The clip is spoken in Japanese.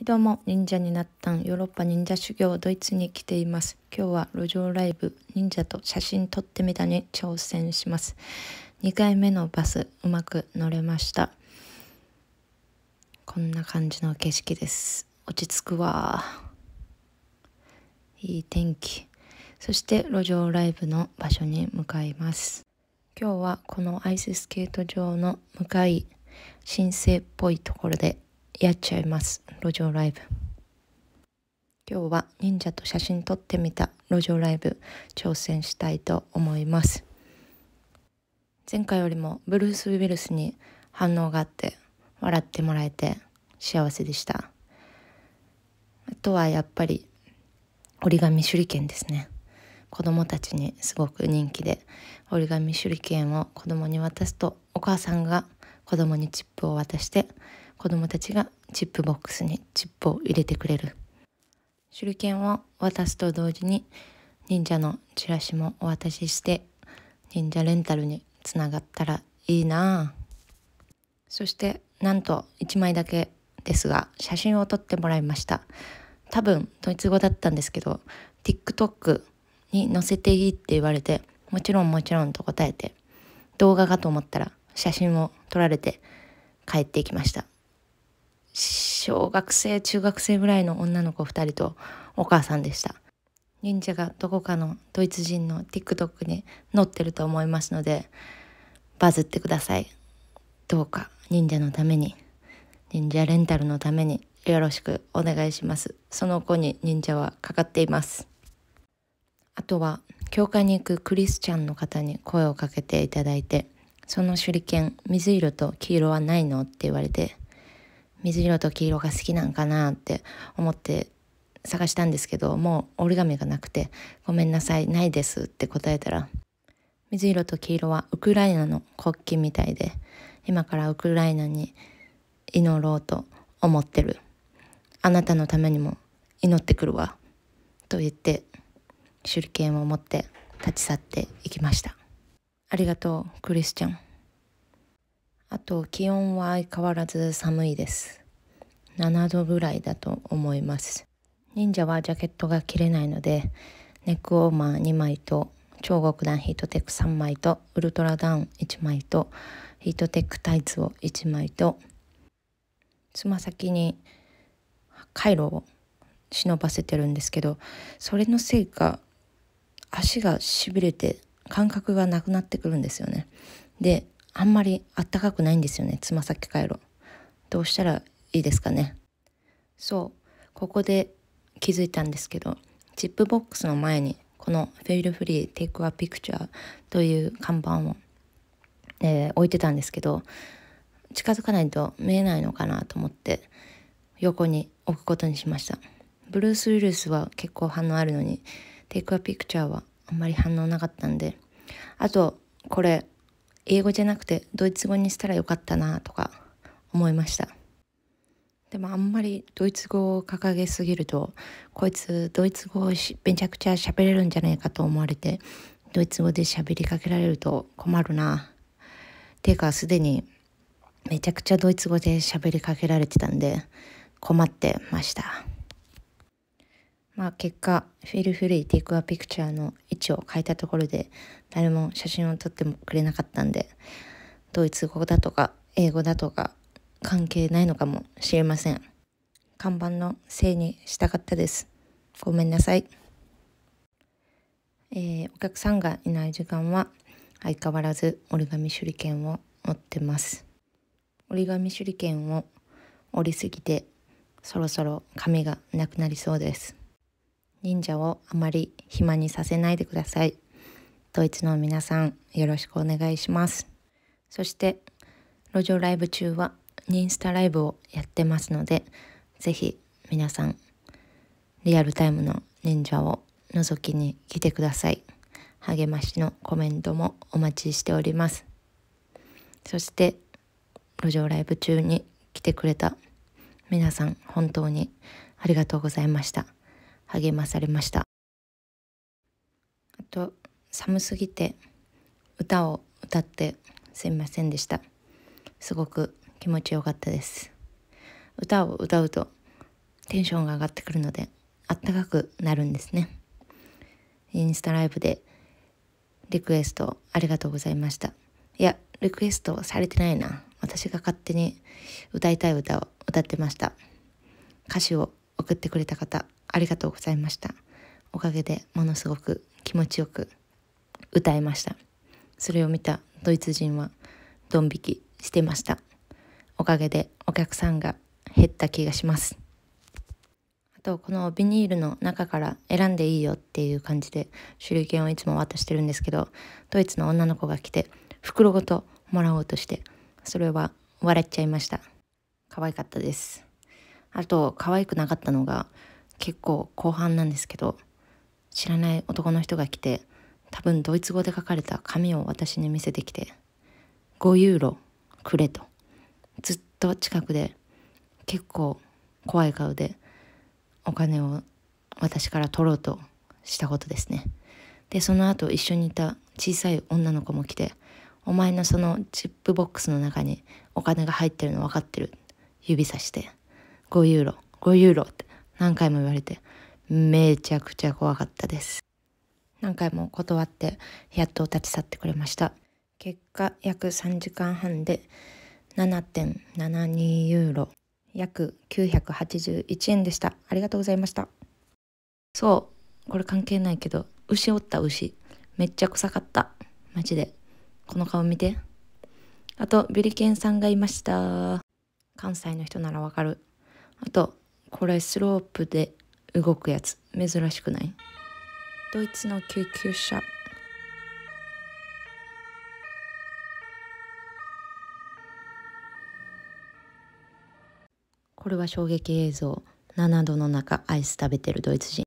はいどうも忍者になったんヨーロッパ忍者修行ドイツに来ています今日は路上ライブ忍者と写真撮ってみたに挑戦します2回目のバスうまく乗れましたこんな感じの景色です落ち着くわいい天気そして路上ライブの場所に向かいます今日はこのアイススケート場の向かい神聖っぽいところでやっちゃいます路上ライブ今日は忍者と写真撮ってみた路上ライブ挑戦したいと思います前回よりもブルース・ウィルスに反応があって笑ってもらえて幸せでしたあとはやっぱり折り紙手裏剣ですね子供たちにすごく人気で折り紙手裏剣を子供に渡すとお母さんが子供にチップを渡して子供たちがチップボックスにチップを入れてくれる手裏剣を渡すと同時に忍者のチラシもお渡しして忍者レンタルにつながったらいいなそしてなんと1枚だけですが写真を撮ってもらいました多分ドイツ語だったんですけど TikTok に載せていいって言われてもちろんもちろんと答えて動画かと思ったら写真を撮られて帰っていきました小学生中学生ぐらいの女の子2人とお母さんでした忍者がどこかのドイツ人の TikTok に載ってると思いますのでバズってくださいどうか忍者のために忍者レンタルのためによろしくお願いしますその子に忍者はかかっていますあとは教会に行くクリスチャンの方に声をかけていただいてその手裏剣水色と黄色はないのって言われて水色と黄色が好きなんかなって思って探したんですけどもう折り紙がなくて「ごめんなさいないです」って答えたら水色と黄色はウクライナの国旗みたいで今からウクライナに祈ろうと思ってるあなたのためにも祈ってくるわと言って手裏剣を持って立ち去っていきましたありがとうクリスチャンあと気温は相変わらず寒いです7度ぐらいだと思います忍者はジャケットが着れないのでネックウォーマー2枚と超極暖ヒートテック3枚とウルトラダウン1枚とヒートテックタイツを1枚とつま先にカイロを忍ばせてるんですけどそれのせいか足がしびれて感覚がなくなってくるんですよねであんまりあったかくないんですよねつま先カイロどうしたらいいですかねそうここで気づいたんですけどチップボックスの前にこの「フェイルフリーテイクアピクチャー」という看板を、えー、置いてたんですけど近づかないと見えないのかなと思って横に置くことにしましたブルース・ウィルスは結構反応あるのに「テイクアピクチャーはあんまり反応なかったんであとこれ英語じゃなくてドイツ語にしたらよかったなとか思いました。でもあんまりドイツ語を掲げすぎるとこいつドイツ語をめちゃくちゃ喋れるんじゃないかと思われてドイツ語で喋りかけられると困るな。ていうかすでにめちゃくちゃドイツ語で喋りかけられてたんで困ってました。まあ結果、フィルフリーテイクアピクチャーの位置を変えたところで誰も写真を撮ってもくれなかったんでドイツ語だとか英語だとか関係ないのかもしれません。看板のせいにしたかったです。ごめんなさい。えー、お客さんがいない時間は相変わらず折り紙手裏剣を持ってます。折り紙手裏剣を折りすぎてそろそろ紙がなくなりそうです。忍者をあまり暇にさせないでください。ドイツの皆さんよろしくお願いします。そして路上ライブ中はインスタライブをやってますので、ぜひ皆さん、リアルタイムの忍者を覗きに来てください。励ましのコメントもお待ちしております。そして、路上ライブ中に来てくれた皆さん、本当にありがとうございました。励まされました。あと、寒すぎて歌を歌ってすみませんでした。すごく気持ちよかったです歌を歌うとテンションが上がってくるのであったかくなるんですねインスタライブでリクエストありがとうございましたいやリクエストされてないな私が勝手に歌いたい歌を歌ってました歌詞を送ってくれた方ありがとうございましたおかげでものすごく気持ちよく歌えましたそれを見たドイツ人はドン引きしてましたおかげでお客さんが減った気がしますあとこのビニールの中から選んでいいよっていう感じで手裏剣をいつも渡してるんですけどドイツの女の子が来て袋ごともらおうとしてそれは笑っちゃいました可愛かったですあと可愛くなかったのが結構後半なんですけど知らない男の人が来て多分ドイツ語で書かれた紙を私に見せてきて5ユーロくれとずっと近くで結構怖い顔でお金を私から取ろうとしたことですねでその後一緒にいた小さい女の子も来て「お前のそのチップボックスの中にお金が入ってるの分かってる」指さして「5ユーロ5ユーロ」って何回も言われてめちゃくちゃ怖かったです何回も断ってやっと立ち去ってくれました結果約3時間半で7.72ユーロ約981円でしたありがとうございましたそうこれ関係ないけど牛おった牛めっちゃ臭かったマジでこの顔見てあとビリケンさんがいました関西の人ならわかるあとこれスロープで動くやつ珍しくないドイツの救急車これは衝撃映像7度の中アイス食べてるドイツ人